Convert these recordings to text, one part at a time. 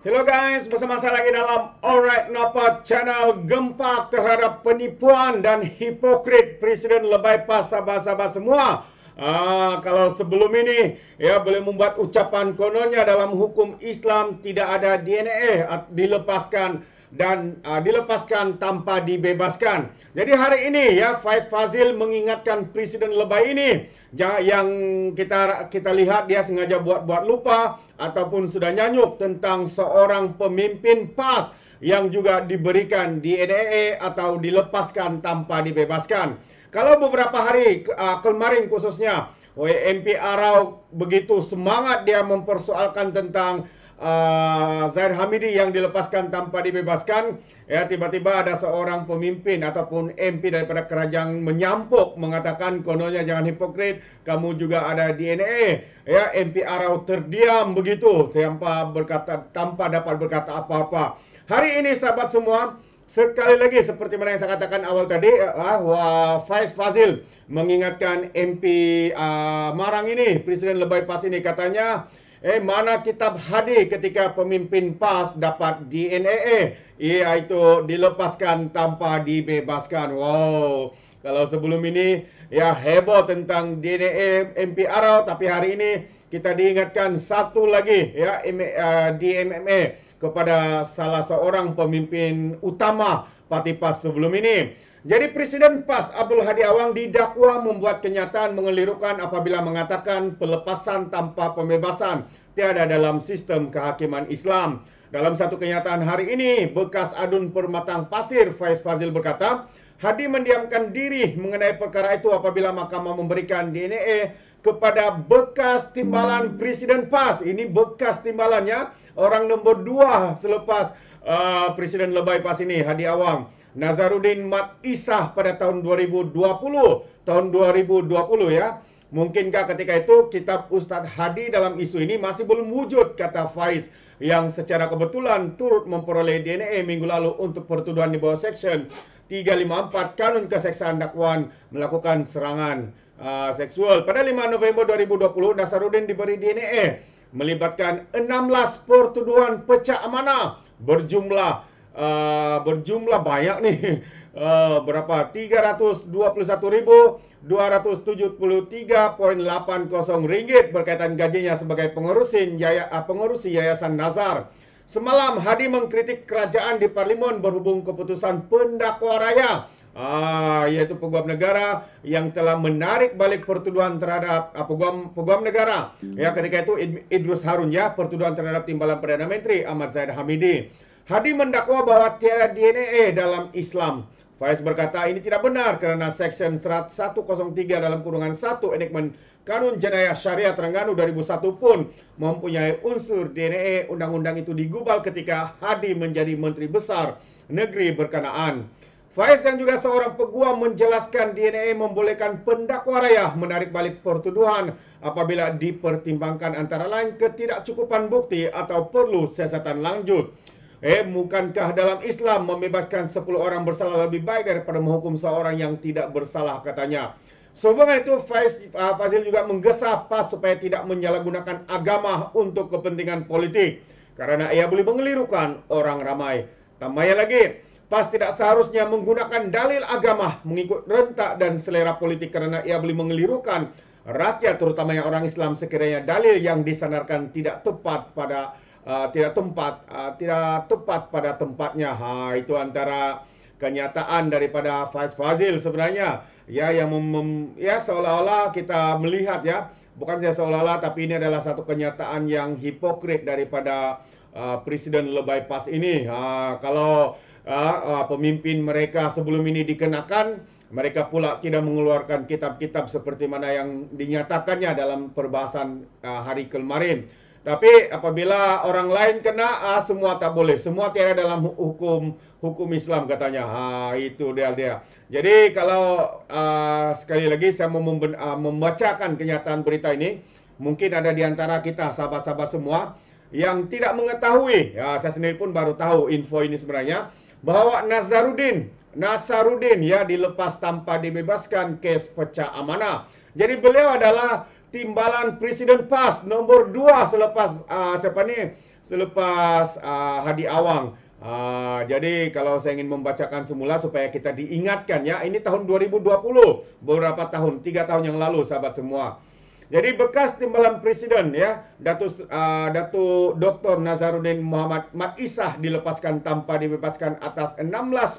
Hello guys, bersama saya lagi dalam Alright Napa channel gempa terhadap penipuan dan hipokrit Presiden Lebai Pas Sabah-Sabah semua. Ah, kalau sebelum ini ya boleh membuat ucapan kononnya dalam hukum Islam tidak ada DNA dilepaskan dan uh, dilepaskan tanpa dibebaskan. Jadi hari ini ya Faiz Fazil mengingatkan Presiden Lebay ini yang kita kita lihat dia sengaja buat-buat lupa ataupun sudah nyanyuk tentang seorang pemimpin PAS yang juga diberikan di NEE e atau dilepaskan tanpa dibebaskan. Kalau beberapa hari uh, kemarin khususnya e MP Arau begitu semangat dia mempersoalkan tentang Ah, Zaid Hamidi yang dilepaskan tanpa dibebaskan ya tiba-tiba ada seorang pemimpin ataupun MP daripada kerajaan menyampuk mengatakan kononnya jangan hipokrit kamu juga ada DNA ya MP Arau terdiam begitu tanpa berkata tanpa dapat berkata apa-apa hari ini sahabat semua Sekali lagi seperti mana yang saya katakan awal tadi bahwa Faiz Fazil mengingatkan MP uh, ah, Marang ini Presiden Lebay Pas ini katanya Eh, mana kitab hadis ketika pemimpin PAS dapat DNAA? Iaitu e, dilepaskan tanpa dibebaskan. Wow. Kalau sebelum ini ya heboh tentang DNA MPR tapi hari ini kita diingatkan satu lagi ya DMMA eh, kepada salah seorang pemimpin utama Parti PAS sebelum ini. Jadi Presiden PAS Abdul Hadi Awang didakwa membuat kenyataan mengelirukan apabila mengatakan pelepasan tanpa pembebasan tiada dalam sistem kehakiman Islam. Dalam satu kenyataan hari ini, bekas adun permatang pasir Faiz Fazil berkata, Hadi mendiamkan diri mengenai perkara itu apabila mahkamah memberikan DNA kepada bekas timbalan Presiden PAS. Ini bekas timbalannya orang nombor dua selepas uh, Presiden Lebay PAS ini, Hadi Awang. Nazaruddin Mat Isah pada tahun 2020. Tahun 2020 ya. Mungkinkah ketika itu kitab Ustadz Hadi dalam isu ini masih belum wujud, kata Faiz. Yang secara kebetulan turut memperoleh DNA minggu lalu untuk pertuduhan di bawah Seksyen 354 kanun keseksaan dakwaan melakukan serangan uh, seksual. Pada 5 November 2020, Nasaruddin diberi DNA melibatkan 16 pertuduhan pecah amanah berjumlah 1,000. Eh, berjumlah banyak nih uh, berapa 321.273.80 ringgit berkaitan gajinya sebagai pengurusin yaya, eh, pengurusi Yayasan Nazar. Semalam Hadi mengkritik kerajaan di parlimen berhubung keputusan pendakwa raya Ah, yaitu peguam negara yang telah menarik balik pertuduhan terhadap ah, peguam peguam negara. Ya ketika itu Idrus Harun ya pertuduhan terhadap timbalan perdana menteri Ahmad Zaid Hamidi. Hadi mendakwa bahwa tiada DNA dalam Islam. Faiz berkata ini tidak benar karena Section 103 dalam kurungan 1 enactment Kanun Jenayah Syariah Terengganu 2001 pun mempunyai unsur DNA. Undang-undang itu digubal ketika Hadi menjadi Menteri Besar Negeri berkenaan. Faiz yang juga seorang peguam menjelaskan DNA membolehkan pendakwa raya menarik balik pertuduhan apabila dipertimbangkan antara lain ketidakcukupan bukti atau perlu siasatan lanjut. Eh, bukankah dalam Islam membebaskan 10 orang bersalah lebih baik daripada menghukum seorang yang tidak bersalah katanya. Sehubungan itu Faiz, uh, Fazil juga menggesa PAS supaya tidak menyalahgunakan agama untuk kepentingan politik. Karena ia boleh mengelirukan orang ramai. Tambahnya lagi, PAS tidak seharusnya menggunakan dalil agama mengikut rentak dan selera politik karena ia boleh mengelirukan rakyat terutama yang orang Islam sekiranya dalil yang disandarkan tidak tepat pada uh, tidak tempat uh, tidak tepat pada tempatnya. Ha, ah, itu antara kenyataan daripada Faiz Fazil sebenarnya ya yang mem, mem, ya seolah-olah kita melihat ya bukan saya seolah-olah tapi ini adalah satu kenyataan yang hipokrit daripada uh, Presiden Lebay Pas ini uh, kalau uh, uh, pemimpin mereka sebelum ini dikenakan mereka pula tidak mengeluarkan kitab-kitab seperti mana yang dinyatakannya dalam perbahasan uh, hari kemarin Tapi apabila orang lain kena, ah, semua tak boleh. Semua tiada dalam hukum hukum Islam katanya. Ha, itu dia dia. Jadi kalau ah, sekali lagi saya mau ah, membacakan kenyataan berita ini, mungkin ada di antara kita sahabat-sahabat semua yang tidak mengetahui. Ya, saya sendiri pun baru tahu info ini sebenarnya bahawa Nazarudin Nazarudin ya dilepas tanpa dibebaskan kes pecah amanah. Jadi beliau adalah timbalan Presiden PAS nomor 2 selepas uh, siapa ni? Selepas uh, Hadi Awang. Uh, jadi kalau saya ingin membacakan semula supaya kita diingatkan ya, ini tahun 2020, beberapa tahun, tiga tahun yang lalu sahabat semua. Jadi bekas timbalan presiden ya, Datu uh, Datu Dr. Nazaruddin Muhammad Mat Isah dilepaskan tanpa dibebaskan atas 16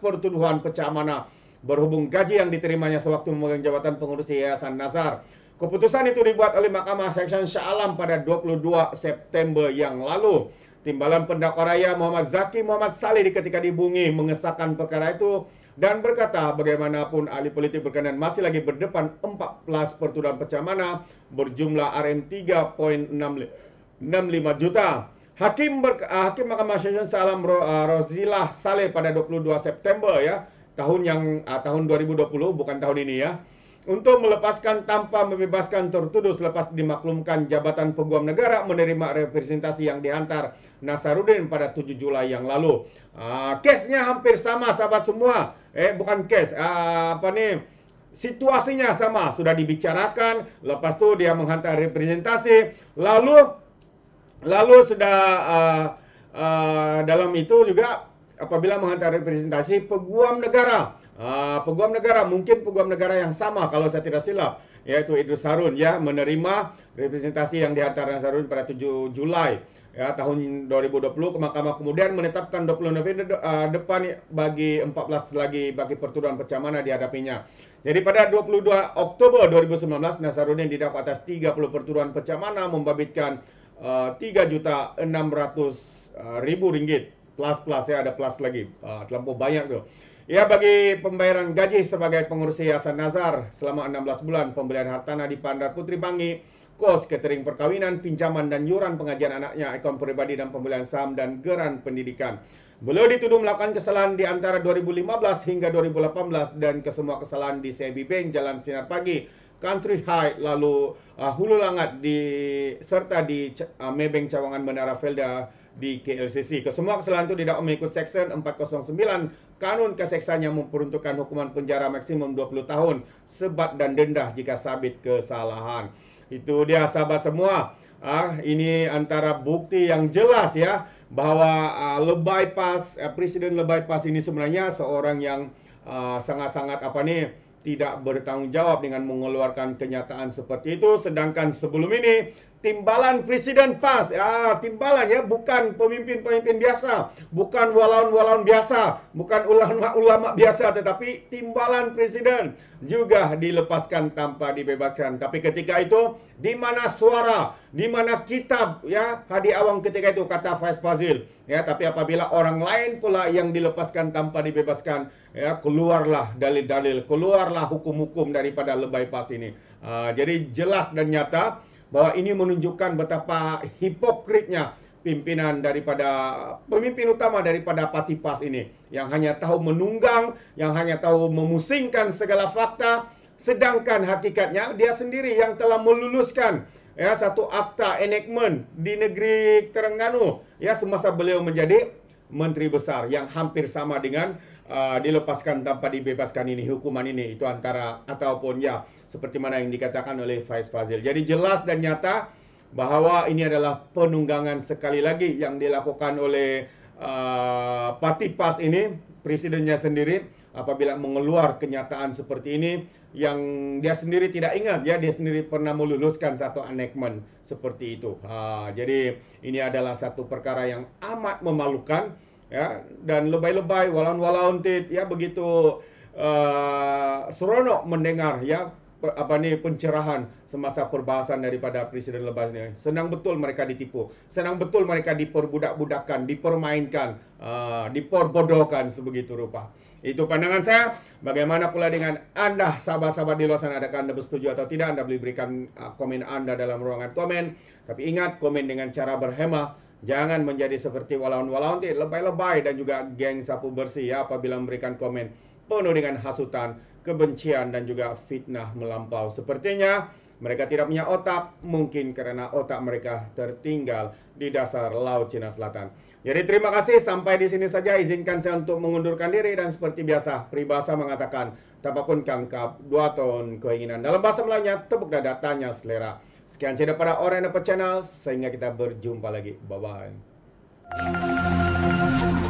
pertuduhan pecah mana berhubung gaji yang diterimanya sewaktu memegang jabatan pengurus Yayasan Nazar. Keputusan itu dibuat oleh Mahkamah Seksyen Sya'alam pada 22 September yang lalu. Timbalan Pendakwa Raya Muhammad Zaki Muhammad Saleh ketika dibungi mengesahkan perkara itu dan berkata bagaimanapun ahli politik berkenan masih lagi berdepan 14 pertuduhan pecah mana berjumlah RM 3.65 juta. Hakim ber, uh, ah, Hakim Mahkamah Seksyen Sya'alam uh, ah, Rozilah Saleh pada 22 September ya tahun yang uh, tahun 2020 bukan tahun ini ya untuk melepaskan tanpa membebaskan tertuduh selepas dimaklumkan jabatan peguam negara menerima representasi yang dihantar Nasarudin pada 7 Juli yang lalu. Uh, case-nya hampir sama sahabat semua. Eh bukan case, uh, apa nih? Situasinya sama, sudah dibicarakan, lepas itu dia menghantar representasi, lalu lalu sudah uh, uh, dalam itu juga apabila menghantar representasi peguam negara. Uh, peguam negara mungkin peguam negara yang sama kalau saya tidak silap yaitu Idrus Harun ya menerima representasi yang dihantar Idrus Harun pada 7 Julai ya tahun 2020 ke mahkamah kemudian menetapkan 20 November uh, depan bagi 14 lagi bagi pertuduhan pecah mana dihadapinya. Jadi pada 22 Oktober 2019 yang didakwa atas 30 pertuduhan pecah mana membabitkan uh, ah, 3 juta 600 ribu ringgit plus plus ya ada plus lagi uh, ah, terlalu banyak tuh Ya bagi pembayaran gaji sebagai pengurus Yayasan Nazar selama 16 bulan pembelian hartanah di Pandar Putri Bangi, kos, catering perkawinan, pinjaman dan yuran pengajian anaknya, ekon pribadi dan pembelian saham dan geran pendidikan. Beliau dituduh melakukan kesalahan di antara 2015 hingga 2018 dan kesemua kesalahan di CB Bank Jalan Sinar Pagi Country High lalu uh, Hulu Langat di serta di uh, Maybank Cawangan Menara Felda di KLCC. Kesemua kesalahan itu tidak mengikut Section 409 Kanun Keseksaan yang memperuntukkan hukuman penjara maksimum 20 tahun sebat dan denda jika sabit kesalahan. Itu dia sahabat semua. Ah, ini antara bukti yang jelas ya bahwa uh, Lebay Pas uh, Presiden Lebay Pas ini sebenarnya seorang yang uh, sangat-sangat uh, sangat -sangat, apa nih tidak bertanggung jawab dengan mengeluarkan kenyataan seperti itu sedangkan sebelum ini timbalan presiden FAS. Ya, timbalan ya, bukan pemimpin-pemimpin biasa, bukan walaun-walaun biasa, bukan ulama-ulama biasa tetapi timbalan presiden juga dilepaskan tanpa dibebaskan. Tapi ketika itu di mana suara, di mana kitab ya Hadi Awang ketika itu kata Faiz Fazil. Ya, tapi apabila orang lain pula yang dilepaskan tanpa dibebaskan, ya keluarlah dalil-dalil, keluarlah hukum-hukum daripada lebay pas ini. Uh, jadi jelas dan nyata bahawa ini menunjukkan betapa hipokritnya pimpinan daripada pemimpin utama daripada parti PAS ini yang hanya tahu menunggang, yang hanya tahu memusingkan segala fakta sedangkan hakikatnya dia sendiri yang telah meluluskan ya satu akta enactment di negeri Terengganu ya semasa beliau menjadi menteri besar yang hampir sama dengan uh, dilepaskan tanpa dibebaskan ini hukuman ini itu antara ataupun ya seperti mana yang dikatakan oleh Faiz Fazil. Jadi jelas dan nyata bahwa ini adalah penunggangan sekali lagi yang dilakukan oleh uh, Parti PAS ini presidennya sendiri apabila mengeluar kenyataan seperti ini yang dia sendiri tidak ingat ya dia sendiri pernah meluluskan satu anekmen seperti itu. Ha, jadi ini adalah satu perkara yang amat memalukan ya dan lebay-lebay walau-walau ya begitu uh, seronok mendengar ya apa nih pencerahan semasa perbahasan daripada presiden lepas Senang betul mereka ditipu, senang betul mereka diperbudak-budakan, dipermainkan, uh, diperbodohkan sebegitu rupa. Itu pandangan saya. Bagaimana pula dengan Anda sahabat-sahabat di luar sana adakah Anda bersetuju atau tidak? Anda boleh berikan ah, komen Anda dalam ruangan komen. Tapi ingat komen dengan cara berhemah Jangan menjadi seperti walaun-walaun, lebay-lebay dan juga geng sapu bersih ya apabila memberikan komen penuh dengan hasutan, kebencian, dan juga fitnah melampau. Sepertinya mereka tidak punya otak, mungkin karena otak mereka tertinggal di dasar Laut Cina Selatan. Jadi terima kasih, sampai di sini saja. Izinkan saya untuk mengundurkan diri dan seperti biasa, peribahasa mengatakan, tapapun kangkap, dua ton keinginan. Dalam bahasa Melayunya, tepuk dada, tanya selera. Sekian saja para orang yang channel, sehingga kita berjumpa lagi. Bye-bye.